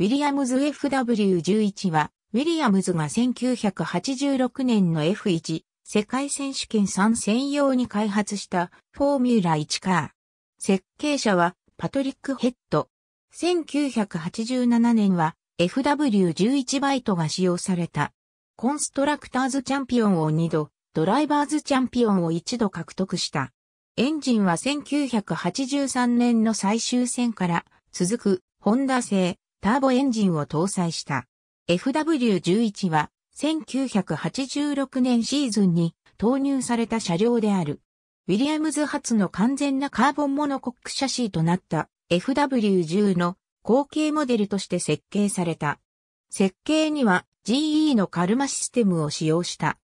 ウィリアムズ FW11 は、ウィリアムズが1986年の F1 世界選手権3専用に開発したフォーミュラ1カー。設計者はパトリック・ヘッド。1987年は FW11 バイトが使用された。コンストラクターズチャンピオンを2度、ドライバーズチャンピオンを1度獲得した。エンジンは1983年の最終戦から続くホンダ製ターボエンジンを搭載した。FW11 は1986年シーズンに投入された車両である。ウィリアムズ発の完全なカーボンモノコックシャシーとなった FW10 の後継モデルとして設計された。設計には GE のカルマシステムを使用した。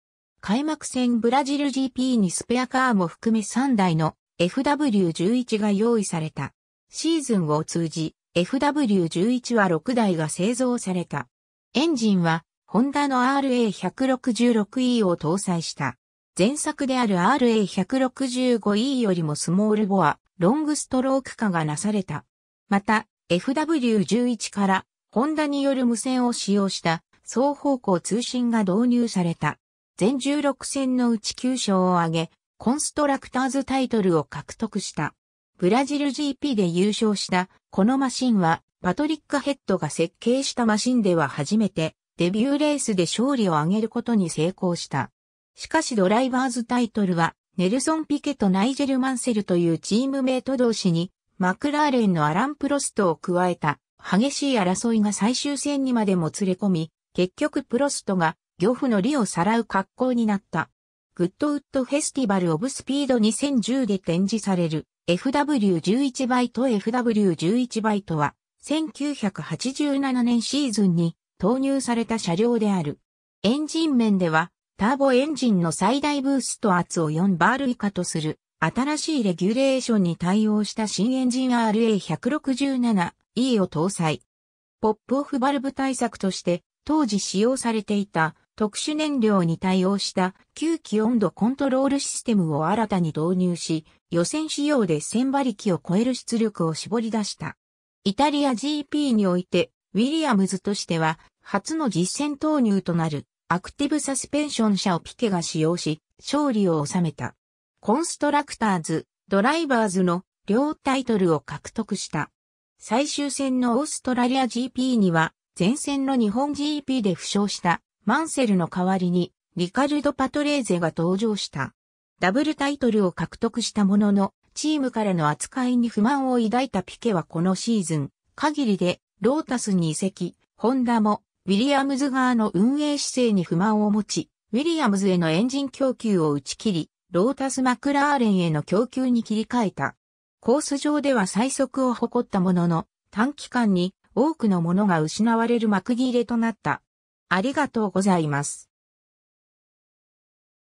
開幕戦ブラジル GP にスペアカーも含め3台の FW11 が用意された。シーズンを通じ、FW11 は6台が製造された。エンジンは、ホンダの RA166E を搭載した。前作である RA165E よりもスモールボア、ロングストローク化がなされた。また、FW11 から、ホンダによる無線を使用した、双方向通信が導入された。全16戦のうち9勝を挙げ、コンストラクターズタイトルを獲得した。ブラジル GP で優勝したこのマシンはパトリック・ヘッドが設計したマシンでは初めてデビューレースで勝利を挙げることに成功した。しかしドライバーズタイトルはネルソン・ピケとナイジェル・マンセルというチームメイト同士にマクラーレンのアラン・プロストを加えた激しい争いが最終戦にまでも連れ込み、結局プロストが漁夫の利をさらう格好になった。グッドウッドフェスティバル・オブ・スピード2010で展示される FW11 バイト FW11 バイトは、1987年シーズンに投入された車両である。エンジン面では、ターボエンジンの最大ブースト圧を4バール以下とする、新しいレギュレーションに対応した新エンジン RA167E を搭載。ポップオフバルブ対策として、当時使用されていた特殊燃料に対応した吸気温度コントロールシステムを新たに導入し、予選仕様で1000馬力を超える出力を絞り出した。イタリア GP において、ウィリアムズとしては、初の実戦投入となる、アクティブサスペンション車をピケが使用し、勝利を収めた。コンストラクターズ、ドライバーズの両タイトルを獲得した。最終戦のオーストラリア GP には、前線の日本 GP で負傷したマンセルの代わりにリカルド・パトレーゼが登場した。ダブルタイトルを獲得したものの、チームからの扱いに不満を抱いたピケはこのシーズン、限りでロータスに移籍、ホンダもウィリアムズ側の運営姿勢に不満を持ち、ウィリアムズへのエンジン供給を打ち切り、ロータス・マクラーレンへの供給に切り替えた。コース上では最速を誇ったものの、短期間に多くのものが失われる幕切れとなった。ありがとうございます。